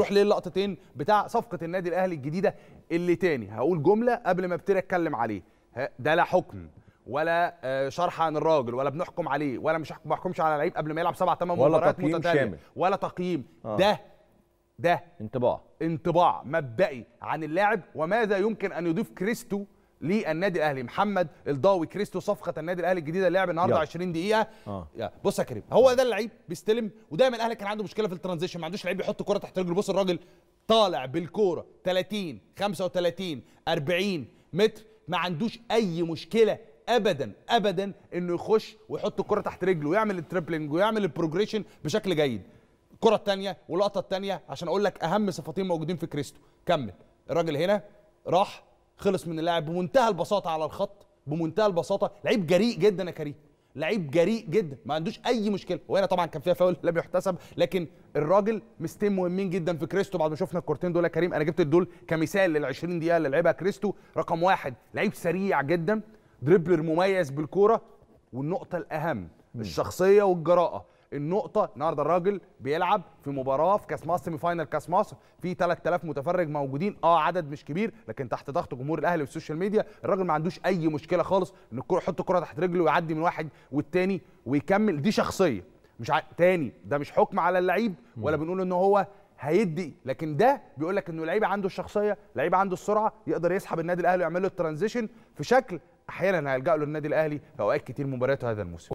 نروح للقطتين بتاع صفقه النادي الاهلي الجديده اللي تاني هقول جمله قبل ما ابتدي اتكلم عليه ده لا حكم ولا آه، شرح عن الراجل ولا بنحكم عليه ولا مش ما على لعيب قبل ما يلعب سبع ثمان مباريات متتاليه ولا تقييم آه. ده ده انطباع انطباع مبدئي عن اللاعب وماذا يمكن ان يضيف كريستو للنادي الاهلي محمد الضاوي كريستو صفقه النادي الاهلي الجديده اللي لعب النهارده 20 دقيقه آه. بص يا كريم هو ده اللعيب بيستلم ودايما الاهلي كان عنده مشكله في الترانزيشن ما عندوش لعيب يحط كره تحت رجله بص الراجل طالع بالكوره 30 35 40 متر ما عندوش اي مشكله ابدا ابدا انه يخش ويحط الكره تحت رجله ويعمل التريبلينج ويعمل البروجريشن بشكل جيد الكره الثانيه واللقطه الثانيه عشان اقول لك اهم صفتين موجودين في كريستو كمل الراجل هنا راح خلص من اللاعب بمنتهى البساطه على الخط بمنتهى البساطه لعيب جريء جدا يا كريم لعيب جريء جدا ما عندوش اي مشكله وهنا طبعا كان فيها فاول لم يحتسب لكن الراجل مستين مهمين جدا في كريستو بعد ما شفنا الكورتين دول يا كريم انا جبت دول كمثال لل 20 دقيقه اللي لعبها كريستو رقم واحد لعيب سريع جدا دريبلر مميز بالكوره والنقطه الاهم الشخصيه والجراءه النقطه النهارده الراجل بيلعب في مباراه في كاس مصر سيمي فاينل كاس مصر في 3000 متفرج موجودين اه عدد مش كبير لكن تحت ضغط جمهور الاهلي والسوشيال ميديا الراجل ما عندوش اي مشكله خالص ان الكوره يحط الكوره تحت رجله ويعدي من واحد والتاني ويكمل دي شخصيه مش ع... تاني ده مش حكم على اللعيب ولا بنقول ان هو هيدي لكن ده بيقول لك انه لعيب عنده الشخصيه لعيب عنده السرعه يقدر يسحب النادي الاهلي ويعمل له الترانزيشن في شكل احيانا هيلجا له النادي الاهلي في اوقات كتير مبارياته هذا الموسم